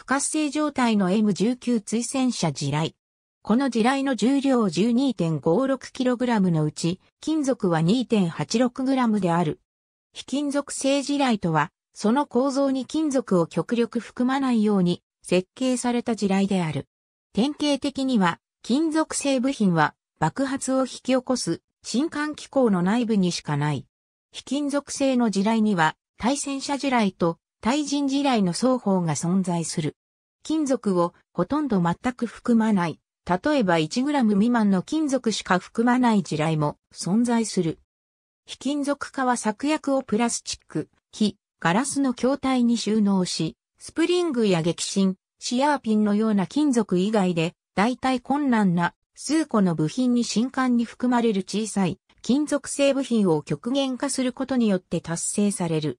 不活性状態の M19 追戦車地雷。この地雷の重量 12.56kg のうち、金属は 2.86g である。非金属性地雷とは、その構造に金属を極力含まないように設計された地雷である。典型的には、金属性部品は爆発を引き起こす新幹機構の内部にしかない。非金属性の地雷には、対戦車地雷と対人地雷の双方が存在する。金属をほとんど全く含まない。例えば 1g 未満の金属しか含まない地雷も存在する。非金属化は作薬をプラスチック、非ガラスの筐体に収納し、スプリングや激震、シアーピンのような金属以外で、大体困難な数個の部品に新刊に含まれる小さい金属製部品を極限化することによって達成される。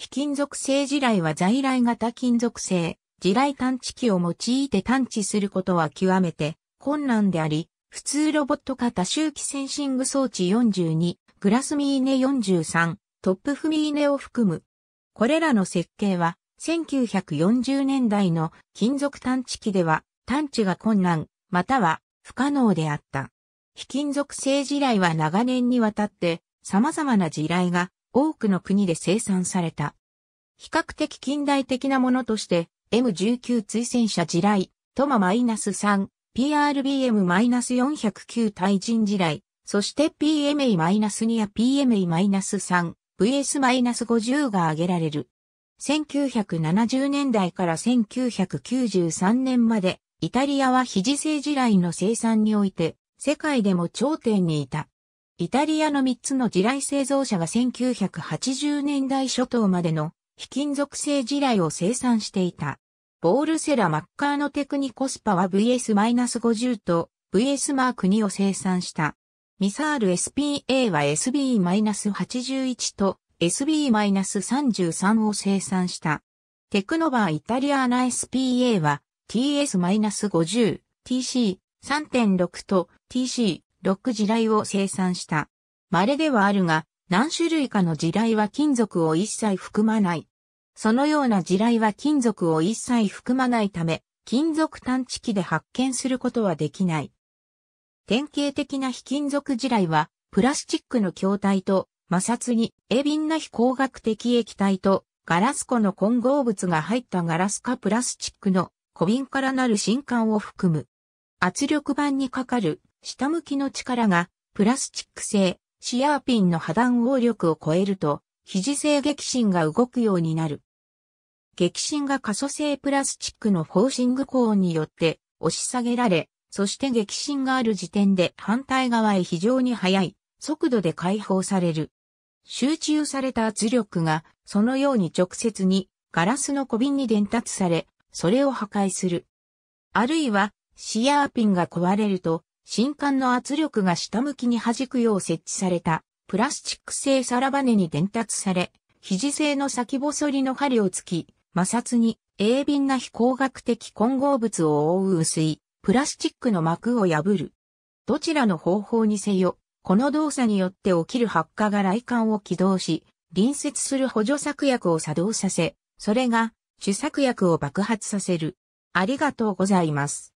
非金属製地雷は在来型金属製、地雷探知機を用いて探知することは極めて困難であり、普通ロボット型周期センシング装置42、グラスミーネ43、トップフミーネを含む。これらの設計は、1940年代の金属探知機では探知が困難、または不可能であった。非金属製地雷は長年にわたって様々な地雷が多くの国で生産された。比較的近代的なものとして、M19 追戦車地雷、トマ -3、PRBM-409 対人地雷、そして PMA-2 や PMA-3、VS-50 が挙げられる。1970年代から1993年まで、イタリアは非自地雷の生産において、世界でも頂点にいた。イタリアの3つの地雷製造者が1980年代初頭までの非金属製地雷を生産していた。ボールセラ・マッカーノテクニコスパは VS-50 と VS マーク2を生産した。ミサール SPA は SB-81 と SB-33 を生産した。テクノバーイタリアーナ SPA は TS-50、TC3.6 と TC ロック地雷を生産した。稀ではあるが、何種類かの地雷は金属を一切含まない。そのような地雷は金属を一切含まないため、金属探知機で発見することはできない。典型的な非金属地雷は、プラスチックの筐体と摩擦に鋭敏な非光学的液体とガラス湖の混合物が入ったガラスかプラスチックの小瓶からなる新管を含む。圧力板にかかる下向きの力が、プラスチック製、シアーピンの破断応力を超えると、肘性激震が動くようになる。激震が可塑性プラスチックのフォーシングコーンによって押し下げられ、そして激震がある時点で反対側へ非常に速い速度で解放される。集中された圧力がそのように直接にガラスの小瓶に伝達され、それを破壊する。あるいはシアーピンが壊れると新刊の圧力が下向きに弾くよう設置された、プラスチック製サラバネに伝達され、肘製の先細りの針をつき、摩擦に鋭敏な非光学的混合物を覆う薄い、プラスチックの膜を破る。どちらの方法にせよ、この動作によって起きる発火が雷管を起動し、隣接する補助作薬を作動させ、それが主作薬を爆発させる。ありがとうございます。